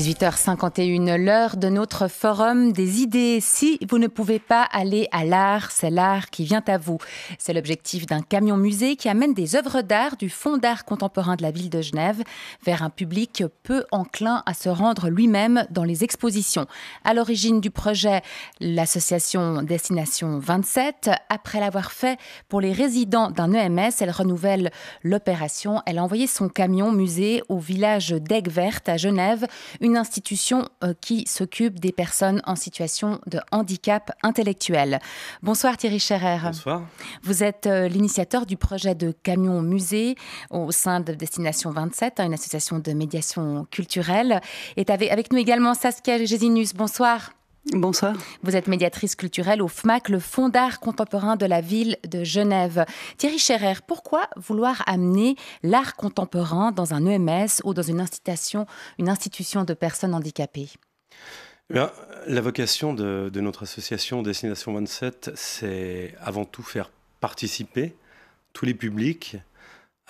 18h51, l'heure de notre forum des idées. Si vous ne pouvez pas aller à l'art, c'est l'art qui vient à vous. C'est l'objectif d'un camion musée qui amène des œuvres d'art du Fonds d'art contemporain de la ville de Genève vers un public peu enclin à se rendre lui-même dans les expositions. À l'origine du projet, l'association Destination 27, après l'avoir fait pour les résidents d'un EMS, elle renouvelle l'opération. Elle a envoyé son camion musée au village d'Aigues-Vertes à Genève. Une une institution euh, qui s'occupe des personnes en situation de handicap intellectuel. Bonsoir Thierry Scherrer. Bonsoir. Vous êtes euh, l'initiateur du projet de camion musée au sein de Destination 27, hein, une association de médiation culturelle. Et avec nous également Saskia Gésinus. Bonsoir. Bonsoir. Vous êtes médiatrice culturelle au FMAC, le Fonds d'art contemporain de la ville de Genève. Thierry Scherer, pourquoi vouloir amener l'art contemporain dans un EMS ou dans une institution, une institution de personnes handicapées eh La vocation de, de, notre association Destination 27, c'est avant tout faire participer tous les publics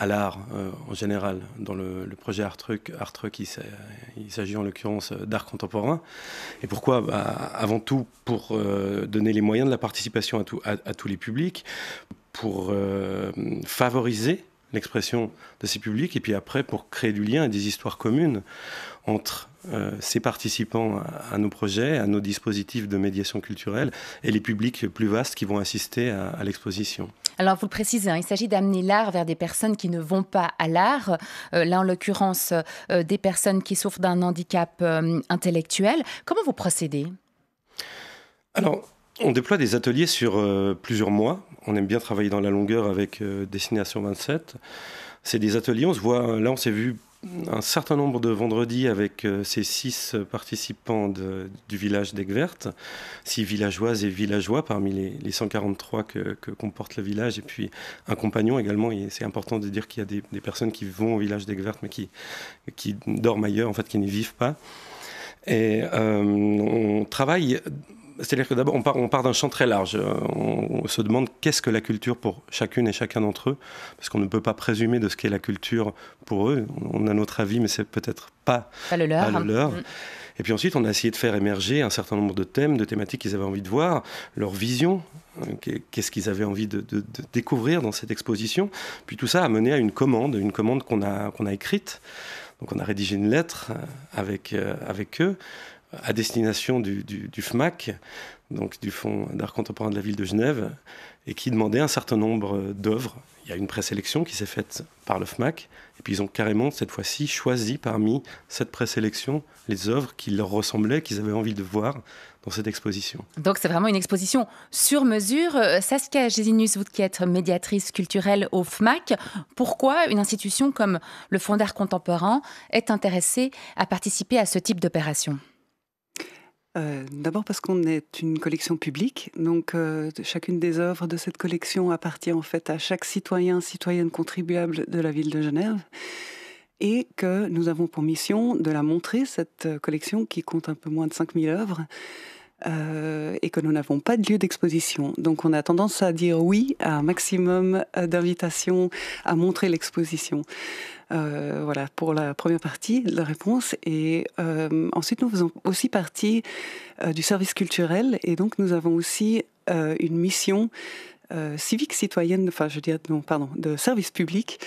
à l'art euh, en général. Dans le, projet Art Truck. Art Truck, il, s'agit en l'occurrence euh, d'art contemporain. Et pourquoi bah, Avant tout pour euh, donner les moyens de la participation à, tous les publics, pour favoriser l'expression de ces publics, et puis après pour créer du lien et des histoires communes entre ces participants à, nos projets, à nos dispositifs de médiation culturelle et les publics plus vastes qui vont assister à l'exposition. Alors, vous le précisez, hein, il s'agit d'amener l'art vers des personnes qui ne vont pas à l'art. Euh, là, en l'occurrence, euh, euh, des personnes qui souffrent d'un handicap intellectuel. Comment vous procédez Alors, on déploie des ateliers sur plusieurs mois. On aime bien travailler dans la longueur avec Destination 27. C'est des ateliers, on se voit, là on s'est vu un certain nombre de vendredis avec euh, ces six participants du village d'Aigues-Vertes, six villageoises et villageois parmi les, les 143 que, que, comporte le village, et puis un compagnon également. Et c'est important de dire qu'il y a des, des, personnes qui vont au village d'Aigues-Vertes mais qui, qui dorment ailleurs, en fait, qui n'y vivent pas. Et euh, on travaille c'est-à-dire que d'abord, on part, on part d'un champ très large. Euh, on, se demande qu'est-ce que la culture pour chacune et chacun d'entre eux, parce qu'on ne peut pas présumer de ce qu'est la culture pour eux. On a notre avis, mais c'est peut-être pas, pas, le leur. Mm. Et puis ensuite, on a essayé de faire émerger un certain nombre de thèmes, de thématiques qu'ils avaient envie de voir, leur vision, euh, qu'est-ce qu'ils avaient envie de, découvrir dans cette exposition. Puis tout ça a mené à une commande, une commande qu'on a, qu'on a écrite. Donc on a rédigé une lettre euh, avec, avec eux à destination du, FMAC, donc du Fonds d'art contemporain de la ville de Genève, et qui demandait un certain nombre d'œuvres. Il y a une présélection qui s'est faite par le FMAC, et puis ils ont carrément, cette fois-ci, choisi parmi cette présélection les œuvres qui leur ressemblaient, qu'ils avaient envie de voir dans cette exposition. Donc c'est vraiment une exposition sur mesure. Euh, Saskia Gésinus, vous qui êtes médiatrice culturelle au FMAC, pourquoi une institution comme le Fonds d'art contemporain est intéressée à participer à ce type d'opération euh, d'abord parce qu'on est une collection publique, donc euh, chacune des œuvres de cette collection appartient en fait à chaque citoyen, citoyenne contribuable de la ville de Genève, et que nous avons pour mission de la montrer, cette euh, collection qui compte un peu moins de 5000 œuvres, euh, et que nous n'avons pas de lieu d'exposition. Donc on a tendance à dire oui à un maximum euh, d'invitations à montrer l'exposition. Euh, voilà pour la première partie de la réponse. Et ensuite, nous faisons aussi partie du service culturel et donc nous avons aussi une mission euh, civique citoyenne, enfin je dirais non, pardon, de service public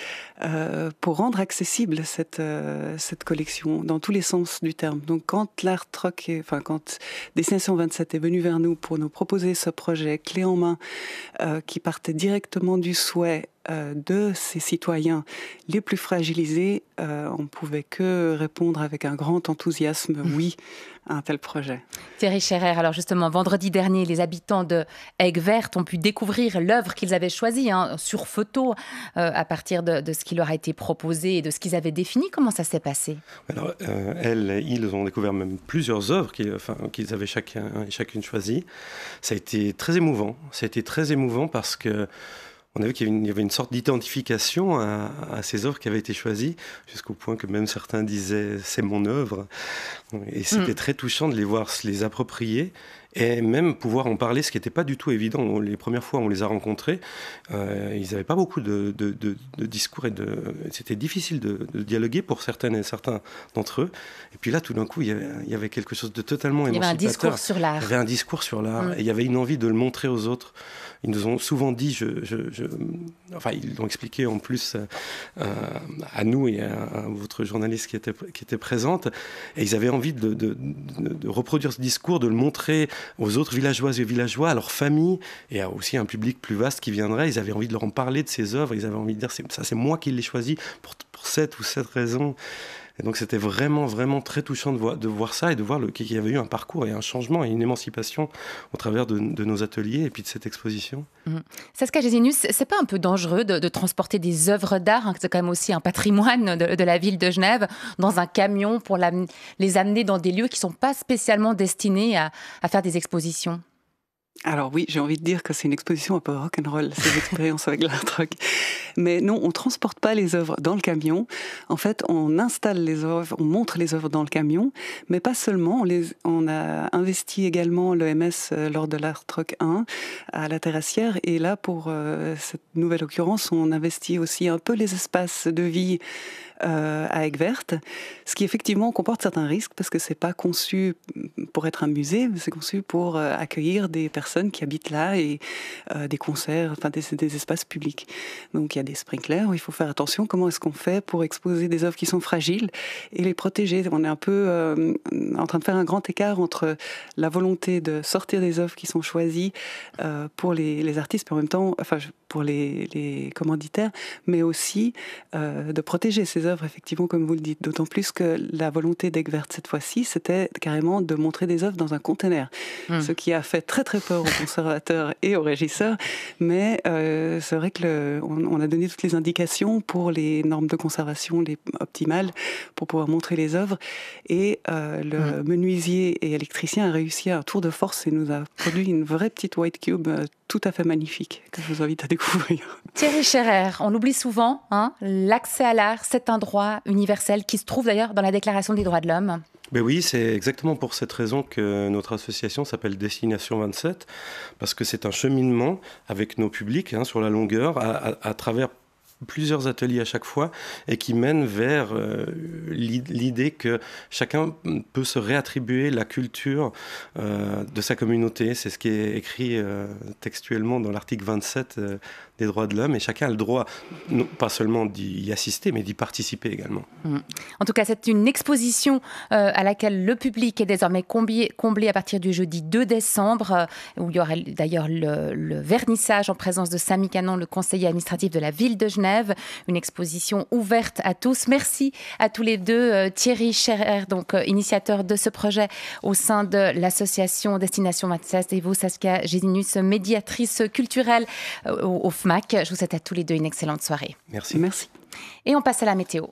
euh, pour rendre accessible cette euh, cette collection dans tous les sens du terme. Donc quand l'art troc, enfin quand Destination 27 est venu vers nous pour nous proposer ce projet clé en main qui partait directement du souhait euh, de ces citoyens les plus fragilisés, euh, on ne pouvait que répondre avec un grand enthousiasme, mmh. oui, à un tel projet. Thierry Scherrer, alors justement, vendredi dernier, les habitants de Aigues Verte ont pu découvrir l'œuvre qu'ils avaient choisie hein, sur photo euh, à partir de, ce qui leur a été proposé et de ce qu'ils avaient défini. Comment ça s'est passé Alors, elles, ils ont découvert même plusieurs œuvres qu'ils avaient chacun, chacune choisie. Ça a été très émouvant. Ça a été très émouvant parce que on a vu qu'il y avait une sorte d'identification à, ces œuvres qui avaient été choisies, jusqu'au point que même certains disaient c'est mon œuvre. Et c'était mm. très touchant de les voir se les approprier et même pouvoir en parler, ce qui n'était pas du tout évident. Les premières fois, où on les a rencontrés, euh, ils n'avaient pas beaucoup de, de discours et c'était difficile de, dialoguer pour certaines et certains d'entre eux. Et puis là, tout d'un coup, il y, avait, quelque chose de totalement émancipateur. Il y avait un discours sur l'art. Il y avait un discours sur l'art mm. et il y avait une envie de le montrer aux autres. Ils nous ont souvent dit, je, enfin, ils l'ont expliqué en plus euh, euh, à nous et à, votre journaliste qui était, qui était présente. Et ils avaient envie de reproduire ce discours, de le montrer aux autres villageoises et villageois, à leurs familles et à aussi un public plus vaste qui viendrait. Ils avaient envie de leur en parler de ces œuvres, ils avaient envie de dire ça c'est moi qui les choisi pour, pour cette ou cette raison. Et donc c'était vraiment, vraiment très touchant de, voir, ça et de voir qu'il y avait eu un parcours et un changement et une émancipation au travers de, nos ateliers et puis de cette exposition. Mm-hmm. Saskia Gésinus, c'est pas un peu dangereux de, transporter des œuvres d'art, hein, qui c'est quand même aussi un patrimoine de, la ville de Genève, dans un camion pour les amener dans des lieux qui ne sont pas spécialement destinés à faire des expositions alors oui, j'ai envie de dire que c'est une exposition un peu rock'n'roll, ces expériences avec l'art rock. Mais non, on transporte pas les œuvres dans le camion. En fait, on installe les œuvres, on montre les œuvres dans le camion, mais pas seulement. On, les, a investi également l'EMS euh, lors de l'Art truck 1 à la Terrassière. Et là, pour euh, cette nouvelle occurrence, on investit aussi un peu les espaces de vie euh, à Vertes, ce qui effectivement comporte certains risques parce que c'est pas conçu pour être un musée, c'est conçu pour euh, accueillir des personnes qui habitent là et euh, des concerts, enfin des, espaces publics. Donc il y a des sprinklers où il faut faire attention. Comment est-ce qu'on fait pour exposer des œuvres qui sont fragiles et les protéger On est un peu en train de faire un grand écart entre la volonté de sortir des œuvres qui sont choisies pour les, artistes, mais en même temps, enfin pour les, commanditaires, mais aussi euh, de protéger ces œuvres, effectivement, comme vous le dites. D'autant plus que la volonté d'Egbert, cette fois-ci, c'était carrément de montrer des œuvres dans un conteneur, hmm. ce qui a fait très très peur aux conservateurs et aux régisseurs, mais euh, c'est vrai que on, a donné toutes les indications pour les normes de conservation les optimales pour pouvoir montrer les œuvres, et euh, le hmm. menuisier et électricien a réussi à un tour de force et nous a produit une vraie petite white cube tout à fait magnifique que je vous invite à découvrir. Thierry Scherer, on oublie souvent, hein, l'accès à l'art, c'est un droit universel qui se trouve d'ailleurs dans la Déclaration des droits de l'homme. Ben oui, c'est exactement pour cette raison que notre association s'appelle Destination 27, parce que c'est un cheminement avec nos publics hein, sur la longueur, à travers plusieurs ateliers à chaque fois et qui mènent vers euh, l'idée que chacun peut se réattribuer la culture euh, de sa communauté. C'est ce qui est écrit euh, textuellement dans l'article 27 des droits de l'homme et chacun a le droit, non, pas seulement d'y assister, mais d'y participer également. Mmh. En tout cas, c'est une exposition à laquelle le public est désormais comblé, comblé, à partir du jeudi 2 décembre, où il y aura d'ailleurs le, vernissage en présence de Samy Canon, le conseiller administratif de la ville de Genève une exposition ouverte à tous. Merci à tous les deux. Euh, Thierry Scherer, donc euh, initiateur de ce projet au sein de l'association Destination 26 et vous, Saskia Gésinus, médiatrice culturelle euh, au FMAC. Je vous souhaite à tous les deux une excellente soirée. Merci. Merci. Et on passe à la météo.